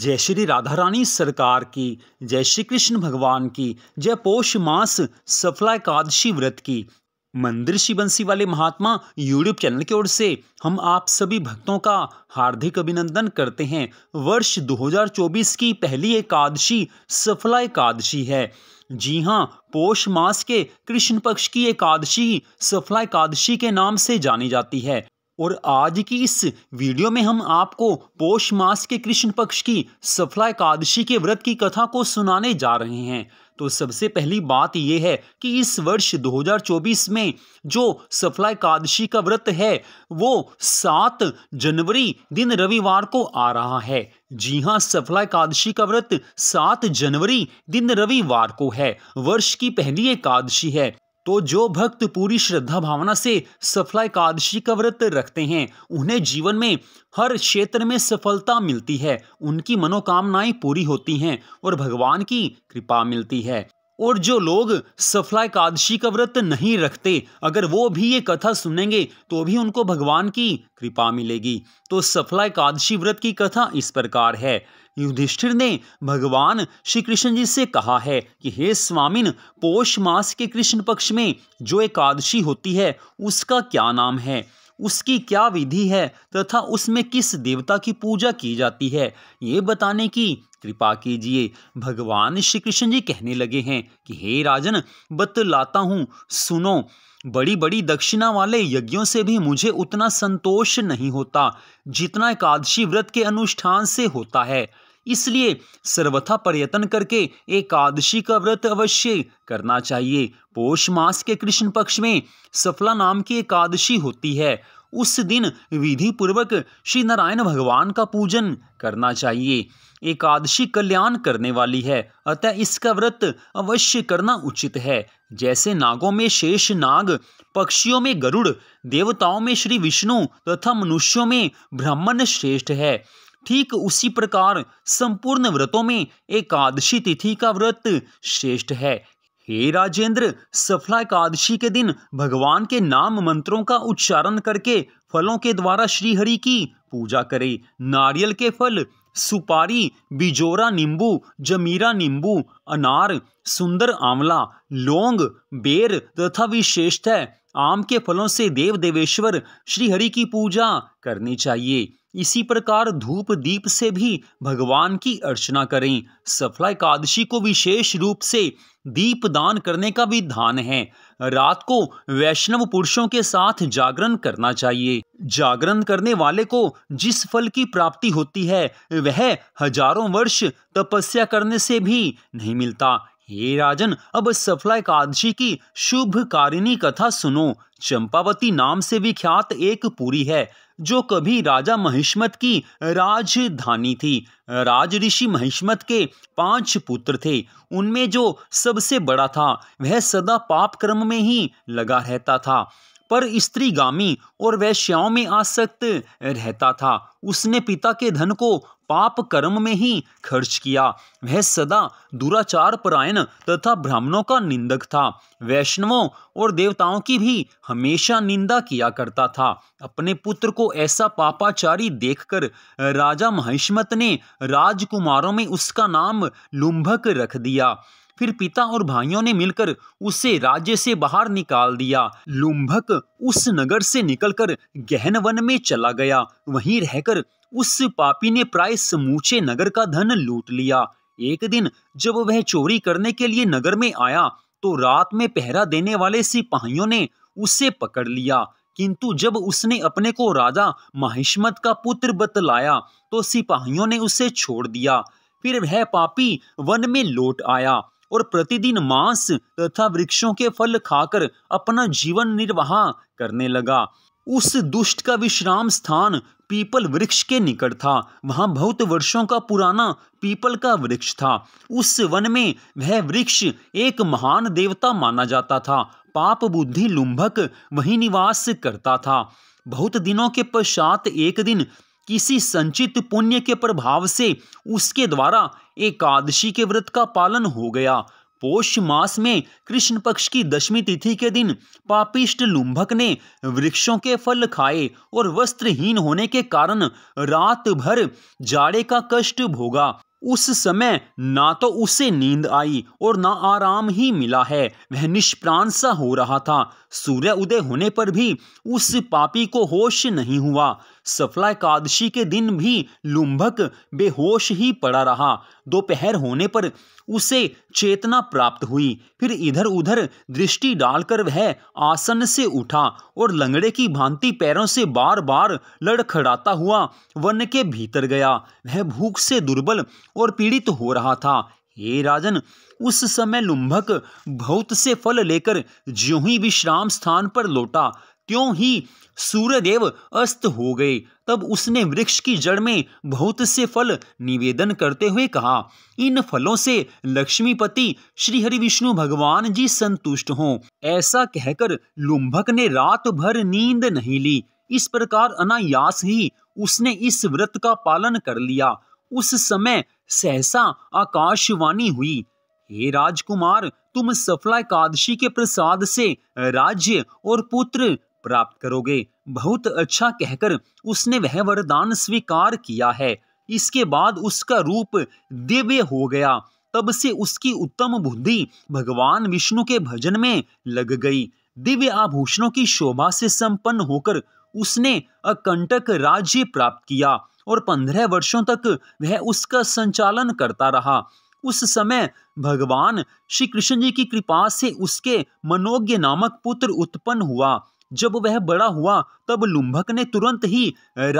जय श्री राधा रानी सरकार की जय श्री कृष्ण भगवान की जय पोष मास सफला एकादशी व्रत की मंदिर श्री बंसी वाले महात्मा यूट्यूब चैनल की ओर से हम आप सभी भक्तों का हार्दिक अभिनंदन करते हैं वर्ष 2024 की पहली एकादशी सफला एकादशी है जी हाँ पोष मास के कृष्ण पक्ष की एकादशी सफला एकादशी के नाम से जानी जाती है और आज की इस वीडियो में हम आपको पोष मास के कृष्ण पक्ष की सफला एकादशी के व्रत की कथा को सुनाने जा रहे हैं तो सबसे पहली बात यह है कि इस वर्ष 2024 में जो सफला एकादशी का व्रत है वो 7 जनवरी दिन रविवार को आ रहा है जी हाँ सफला एकादशी का व्रत 7 जनवरी दिन रविवार को है वर्ष की पहली एकादशी है तो जो भक्त पूरी श्रद्धा भावना से सफला एकादशी का व्रत रखते हैं उन्हें जीवन में हर क्षेत्र में सफलता मिलती है उनकी मनोकामनाएं पूरी होती हैं और भगवान की कृपा मिलती है और जो लोग सफला एकादशी का व्रत नहीं रखते अगर वो भी ये कथा सुनेंगे तो भी उनको भगवान की कृपा मिलेगी तो सफला एकादशी व्रत की कथा इस प्रकार है युधिष्ठिर ने भगवान श्री कृष्ण जी से कहा है कि हे स्वामिन पोष मास के कृष्ण पक्ष में जो एकादशी होती है उसका क्या नाम है उसकी क्या विधि है तथा उसमें किस देवता की पूजा की जाती है ये बताने की कृपा कीजिए भगवान श्री कृष्ण जी कहने लगे हैं कि हे राजन बतलाता हूँ सुनो बड़ी बड़ी दक्षिणा वाले यज्ञों से भी मुझे उतना संतोष नहीं होता जितना एकादशी व्रत के अनुष्ठान से होता है इसलिए सर्वथा प्रयत्न करके एकादशी का व्रत अवश्य करना चाहिए पोष मास के कृष्ण पक्ष में सफला नाम की एकादशी होती है उस दिन विधि पूर्वक श्री नारायण भगवान का पूजन करना चाहिए एकादशी कल्याण करने वाली है अतः इसका व्रत अवश्य करना उचित है जैसे नागों में शेष नाग पक्षियों में गरुड़ देवताओं में श्री विष्णु तथा मनुष्यों में ब्राह्मण श्रेष्ठ है ठीक उसी प्रकार संपूर्ण व्रतों में एकादशी तिथि का व्रत श्रेष्ठ है हे राजेंद्र सफला एकादशी के दिन भगवान के नाम मंत्रों का उच्चारण करके फलों के द्वारा श्रीहरि की पूजा करें नारियल के फल सुपारी बिजोरा नींबू जमीरा नींबू अनार सुंदर आंवला लौंग बेर तथा विशेषतः आम के फलों से देव देवेश्वर श्रीहरि की पूजा करनी चाहिए इसी प्रकार धूप दीप से भी भगवान की अर्चना करें सफला एकादशी को विशेष रूप से दीप दान करने का भी विधान है रात को वैष्णव पुरुषों के साथ जागरण करना चाहिए जागरण करने वाले को जिस फल की प्राप्ति होती है वह हजारों वर्ष तपस्या करने से भी नहीं मिलता हे राजन अब सफला एकादशी की शुभ कारिणी कथा सुनो चंपावती नाम से विख्यात एक पुरी है जो कभी राजा महिष्मत की राजधानी थी राज ऋषि महिष्मत के पांच पुत्र थे उनमें जो सबसे बड़ा था वह सदा पाप कर्म में ही लगा रहता था पर स्त्रीगामी और वैश्याओं में आसक्त रहता था उसने पिता के धन को पाप कर्म में ही खर्च किया वह सदा दुराचार परायण तथा ब्राह्मणों का निंदक था वैष्णवों और देवताओं की भी हमेशा निंदा किया करता था अपने पुत्र को ऐसा पापाचारी देखकर राजा महिष्मत ने राजकुमारों में उसका नाम लुंभक रख दिया फिर पिता और भाइयों ने मिलकर उसे राज्य से बाहर निकाल दिया लुम्भक उस नगर से निकलकर गहन वन में चला गया वहीं रहकर उस पापी ने प्राय समूचे नगर का धन लूट लिया एक दिन जब वह चोरी करने के लिए नगर में आया तो रात में पहरा देने वाले सिपाहियों ने उसे पकड़ लिया किंतु जब उसने अपने को राजा महिष्मत का पुत्र बतलाया तो सिपाहियों ने उसे छोड़ दिया फिर वह पापी वन में लौट आया और प्रतिदिन मांस तथा वृक्षों के फल खाकर अपना जीवन निर्वाह करने लगा उस दुष्ट का विश्राम स्थान पीपल वृक्ष के निकट था वहाँ बहुत वर्षों का पुराना पीपल का वृक्ष था उस वन में वह वृक्ष एक महान देवता माना जाता था पाप बुद्धि लुंभक वहीं निवास करता था बहुत दिनों के पश्चात एक दिन किसी संचित पुण्य के प्रभाव से उसके द्वारा एकादशी के व्रत का पालन हो गया पोष मास में कृष्ण पक्ष की दशमी तिथि के दिन पापिष्ट लुम्भक ने वृक्षों के फल खाए और वस्त्रहीन होने के कारण रात भर जाड़े का कष्ट भोगा उस समय ना तो उसे नींद आई और ना आराम ही मिला है वह निष्प्राण सा हो रहा था सूर्य उदय होने पर भी उस पापी को होश नहीं हुआ सफला एकादशी के दिन भी लुम्भक बेहोश ही पड़ा रहा दोपहर होने पर उसे चेतना प्राप्त हुई फिर इधर उधर दृष्टि डालकर वह आसन से उठा और लंगड़े की भांति पैरों से बार बार लड़खड़ाता हुआ वन के भीतर गया वह भूख से दुर्बल और पीड़ित हो रहा था हे राजन उस समय लुम्भक बहुत से फल लेकर ज्यों ही विश्राम स्थान पर लौटा त्यों ही सूर्यदेव अस्त हो गए तब उसने वृक्ष की जड़ में बहुत से फल निवेदन करते हुए कहा इन फलों से लक्ष्मीपति श्री हरि विष्णु भगवान जी संतुष्ट हों ऐसा कहकर लुम्भक ने रात भर नींद नहीं ली इस प्रकार अनायास ही उसने इस व्रत का पालन कर लिया उस समय सहसा आकाशवाणी हुई हे राजकुमार तुम सफला एकादशी के प्रसाद से राज्य और पुत्र प्राप्त करोगे बहुत अच्छा कहकर उसने वह वरदान स्वीकार किया है इसके बाद उसका रूप दिव्य हो गया तब से उसकी उत्तम बुद्धि भगवान विष्णु के भजन में लग गई दिव्य आभूषणों की शोभा से संपन्न होकर उसने अकंटक राज्य प्राप्त किया और पंद्रह वर्षों तक वह उसका संचालन करता रहा उस समय भगवान श्री कृष्ण जी की कृपा से उसके मनोज्ञ नामक पुत्र उत्पन्न हुआ जब वह बड़ा हुआ तब लुम्भक ने तुरंत ही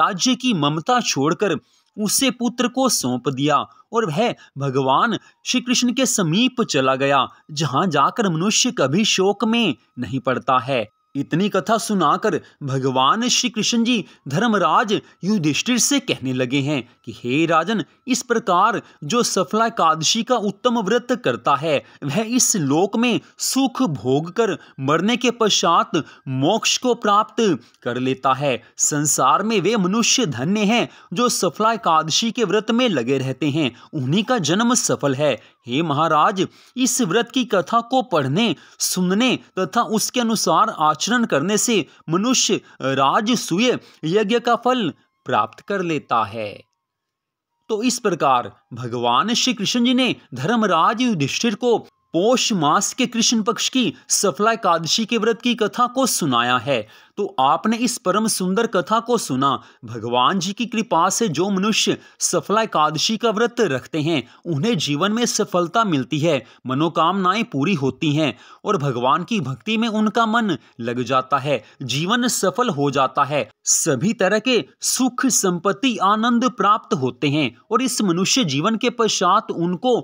राज्य की ममता छोड़कर उसे पुत्र को सौंप दिया और वह भगवान श्री कृष्ण के समीप चला गया जहाँ जाकर मनुष्य कभी शोक में नहीं पड़ता है इतनी कथा सुनाकर भगवान श्री कृष्ण जी धर्मराज युधिष्ठिर से कहने लगे हैं कि हे राजन इस प्रकार जो सफला एकादशी का उत्तम व्रत करता है वह इस लोक में सुख भोग कर मरने के पश्चात मोक्ष को प्राप्त कर लेता है संसार में वे मनुष्य धन्य हैं जो सफला एकादशी के व्रत में लगे रहते हैं उन्हीं का जन्म सफल है हे महाराज इस व्रत की कथा को पढ़ने सुनने तथा उसके अनुसार आचरण करने से मनुष्य राजसूय यज्ञ का फल प्राप्त कर लेता है तो इस प्रकार भगवान श्री कृष्ण जी ने धर्मराज युधिष्ठिर को पोष मास के कृष्ण पक्ष की सफला एकादशी के व्रत की कथा को सुनाया है तो आपने इस परम सुंदर कथा को सुना भगवान जी की कृपा से जो मनुष्य सफला एकादशी का व्रत रखते हैं उन्हें जीवन में सफलता मिलती है मनोकामनाएं पूरी होती हैं और भगवान की भक्ति में उनका मन लग जाता है जीवन सफल हो जाता है सभी तरह के सुख संपत्ति आनंद प्राप्त होते हैं और इस मनुष्य जीवन के पश्चात उनको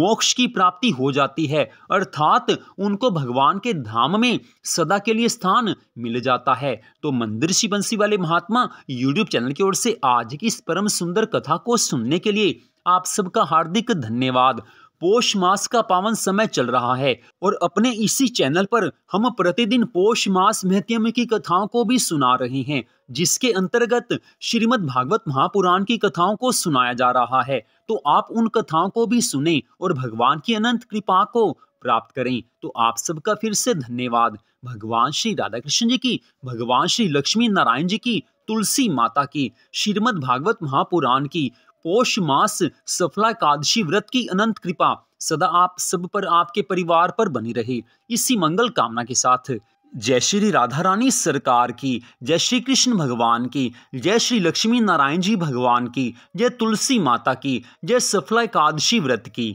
मोक्ष की प्राप्ति हो जाती है अर्थात उनको भगवान के धाम में सदा के लिए स्थान मिल जाता है है तो मंदिर श्री बंसी वाले महात्मा यूट्यूब चैनल की ओर से आज की इस परम सुंदर कथा को सुनने के लिए आप सबका हार्दिक धन्यवाद पोष मास का पावन समय चल रहा है और अपने इसी चैनल पर हम प्रतिदिन पोष मास महत्यम की कथाओं को भी सुना रहे हैं जिसके अंतर्गत श्रीमद् भागवत महापुराण की कथाओं को सुनाया जा रहा है तो आप उन कथाओं को भी सुने और भगवान की अनंत कृपा को प्राप्त करें तो आप सबका फिर से धन्यवाद भगवान श्री राधा कृष्ण जी की भगवान श्री लक्ष्मी नारायण जी की तुलसी माता की श्रीमद भागवत महापुराण की पोष मास सफला एकादशी व्रत की अनंत कृपा सदा आप सब पर आपके परिवार पर बनी रहे इसी मंगल कामना के साथ जय श्री राधा रानी सरकार की जय श्री कृष्ण भगवान की जय श्री लक्ष्मी नारायण जी भगवान की जय तुलसी माता की जय सफला एकादशी व्रत की